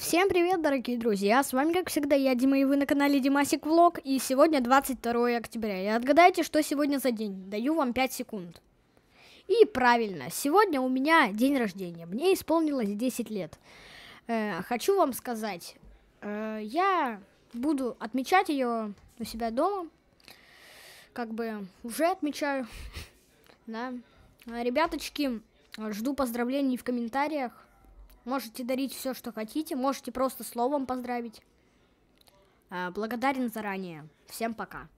Всем привет, дорогие друзья, с вами, как всегда, я Дима, и вы на канале Димасик Влог, и сегодня 22 октября, и отгадайте, что сегодня за день, даю вам 5 секунд. И правильно, сегодня у меня день рождения, мне исполнилось 10 лет. Э, хочу вам сказать, э, я буду отмечать ее у себя дома, как бы уже отмечаю, да. Ребяточки, жду поздравлений в комментариях Можете дарить все, что хотите, можете просто словом поздравить. Э, благодарен заранее. Всем пока.